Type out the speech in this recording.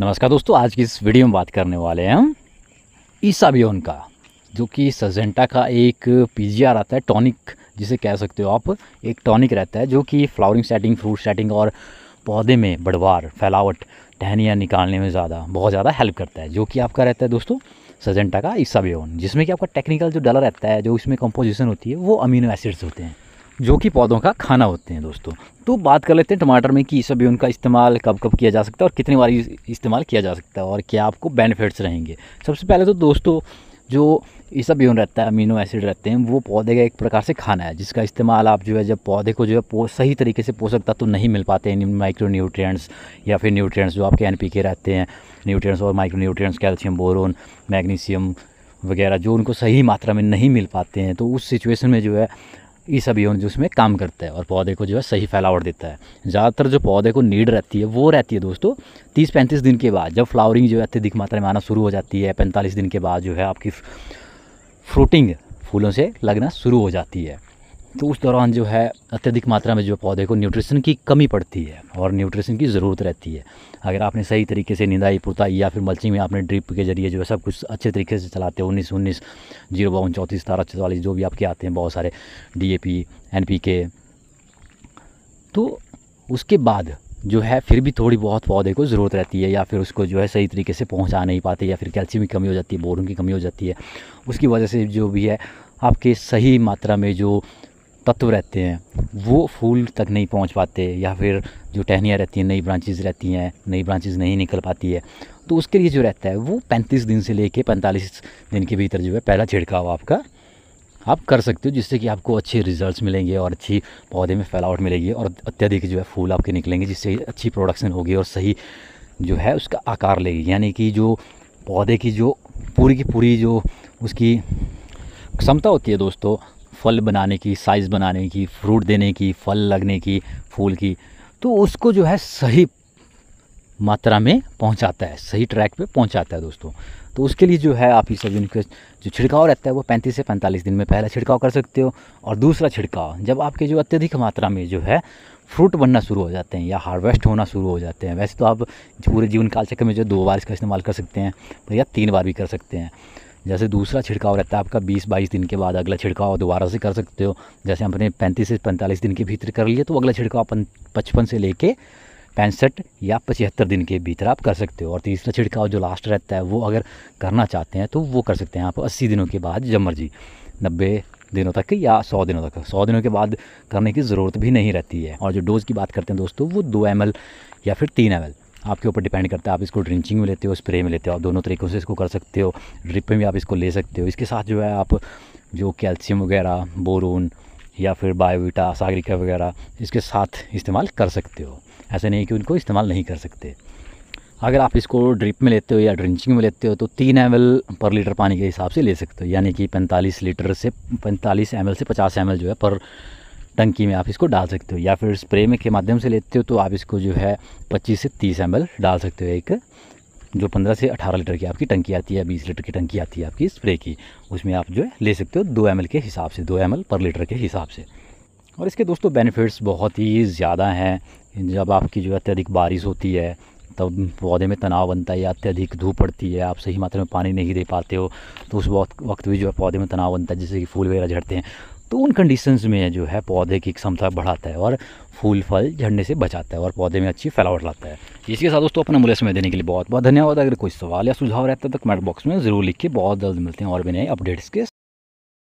नमस्कार दोस्तों आज की इस वीडियो में बात करने वाले हैं हम ईसाबियोन का जो कि सजेंटा का एक पीजीआर आता है टॉनिक जिसे कह सकते हो आप एक टॉनिक रहता है जो कि फ्लावरिंग सेटिंग फ्रूट सेटिंग और पौधे में बढ़वार फैलावट टहनियाँ निकालने में ज़्यादा बहुत ज़्यादा हेल्प करता है जो कि आपका रहता है दोस्तों सजेंटा का ईसाबियोन जिसमें कि आपका टेक्निकल जो डला रहता है जो इसमें कंपोजिशन होती है वो अमीनो एसिड्स होते हैं जो कि पौधों का खाना होते हैं दोस्तों तो बात कर लेते हैं टमाटर में कि इस सभी उनका इस्तेमाल कब कब किया जा सकता है और कितनी बार इस्तेमाल किया जा सकता है और क्या आपको बेनिफिट्स रहेंगे सबसे पहले तो दोस्तों जो ईसा बियन रहता है अमीनो एसिड रहते हैं वो पौधे का एक प्रकार से खाना है जिसका इस्तेमाल आप जो है जब पौधे को जो है सही तरीके से पोषक तत्व तो नहीं मिल पाते हैं माइक्रो न्यूट्रिएंट्स या फिर न्यूट्रिएंट्स जो आपके एन रहते हैं न्यूट्रिएंट्स और micro nutrients calcium boron magnesium वगैरह जो उनको सही मात्रा में नहीं मिल पाते हैं तो उस सिचुएसन में जो है इस अभियन जो उसमें काम करता है और पौधे को जो है सही फैलावट देता है ज़्यादातर जो पौधे को नीड रहती है वो रहती है दोस्तों तीस पैंतीस दिन के बाद जब फ्लावरिंग जो है अत्यधिक मात्रा में आना शुरू हो जाती है पैंतालीस दिन के बाद जो है आपकी फ्रूटिंग फूलों से लगना शुरू हो जाती है तो उस दौरान जो है अत्यधिक मात्रा में जो पौधे को न्यूट्रिशन की कमी पड़ती है और न्यूट्रिशन की ज़रूरत रहती है अगर आपने सही तरीके से निंदाई पुताई या फिर मल्चिंग में आपने ड्रिप के जरिए जो है सब कुछ अच्छे तरीके से चलाते हैं उन्नीस उन्नीस जीरो बावन चौंतीस सतारह चौवालीस जो भी आपके आते हैं बहुत सारे D A P N P के तो उसके बाद जो है फिर भी थोड़ी बहुत पौधे को ज़रूरत रहती है या फिर उसको जो है सही तरीके से पहुंचा नहीं पाते या फिर कैल्शियम की कमी हो जाती है बोरून की कमी हो जाती है उसकी वजह से जो भी है आपके सही मात्रा में जो तत्व रहते हैं वो फूल तक नहीं पहुंच पाते या फिर जो टहनियाँ रहती हैं नई ब्रांचेज रहती हैं नई ब्रांचेज नहीं निकल पाती है तो उसके लिए जो रहता है वो पैंतीस दिन से लेके पैंतालीस दिन के भीतर जो है पहला छिड़काव आपका आप कर सकते हो जिससे कि आपको अच्छे रिजल्ट्स मिलेंगे और अच्छी पौधे में फैलावट मिलेगी और अत्यधिक जो है फूल आपके निकलेंगे जिससे अच्छी प्रोडक्शन होगी और सही जो है उसका आकार लेगी यानी कि जो पौधे की जो पूरी की पूरी जो उसकी क्षमता होती है दोस्तों फल बनाने की साइज़ बनाने की फ्रूट देने की फल लगने की फूल की तो उसको जो है सही मात्रा में पहुंचाता है सही ट्रैक पे पहुंचाता है दोस्तों तो उसके लिए जो है आप ये सब इनके जो छिड़काव रहता है वो 35 से 45 दिन में पहला छिड़काव कर सकते हो और दूसरा छिड़काव जब आपके जो अत्यधिक मात्रा में जो है फ्रूट बनना शुरू हो जाते हैं या हार्वेस्ट होना शुरू हो जाते हैं वैसे तो आप पूरे जीवन काल चक्र में जो दो बार इसका इस्तेमाल कर सकते हैं या तीन बार भी कर सकते हैं जैसे दूसरा छिड़काव रहता है आपका 20-22 दिन के बाद अगला छिड़काव दोबारा से कर सकते हो जैसे आपने 35 से 45 दिन के भीतर कर लिए तो अगला छिड़काव अपन पचपन से लेके पैंसठ या पचहत्तर दिन के भीतर आप कर सकते हो और तीसरा छिड़काव जो लास्ट रहता है वो अगर करना चाहते हैं तो वो कर सकते हैं आप अस्सी दिनों के बाद जब मर्जी नब्बे दिनों तक या सौ दिनों तक सौ दिनों के बाद करने की ज़रूरत भी नहीं रहती है और जो डोज़ की बात करते हैं दोस्तों वो दो एम या फिर तीन एम आपके ऊपर डिपेंड करता है आप इसको ड्रिंचिंग में लेते हो स्प्रे में लेते हो आप दोनों तरीक़ों से इसको कर सकते हो ड्रिप में भी आप इसको ले सकते हो इसके साथ जो है आप जो कैल्शियम वगैरह बोरून या फिर बायोविटा सागरिका वगैरह इसके साथ इस्तेमाल कर सकते हो ऐसा नहीं कि उनको इस्तेमाल नहीं कर सकते अगर आप इसको ड्रिप में लेते हो या ड्रिंचिंग में लेते हो तो तीन एम पर लीटर पानी के हिसाब से ले सकते हो यानी कि पैंतालीस लीटर से पैंतालीस एम से पचास एम जो है पर टंकी में आप इसको डाल सकते हो या फिर स्प्रे में के माध्यम से लेते हो तो आप इसको जो है पच्चीस से तीस एम डाल सकते हो एक जो पंद्रह से अठारह लीटर की आपकी टंकी आती है बीस लीटर की टंकी आती है आपकी स्प्रे की उसमें आप जो है ले सकते हो दो एम के हिसाब से दो एम पर लीटर के हिसाब से और इसके दोस्तों बेनिफिट्स बहुत ही ज़्यादा हैं जब आपकी जो अत्यधिक बारिश होती है तब पौधे में तनाव बनता है या अत्यधिक धूप पड़ती है आप सही मात्रा में पानी नहीं दे पाते हो तो उस वक्त वक्त भी जो है पौधे में तनाव बनता है जैसे कि फूल वगैरह झड़ते हैं तो उन कंडीशंस में जो है पौधे की क्षमता बढ़ाता है और फूल फल झड़ने से बचाता है और पौधे में अच्छी फैलावट लाता है इसके साथ दोस्तों अपना मूल्य समय देने के लिए बहुत बहुत धन्यवाद अगर कोई सवाल या सुझाव रहता है तो कमेंट बॉक्स में ज़रूर लिख के बहुत जल्द मिलते हैं और भी नए अपडेट्स के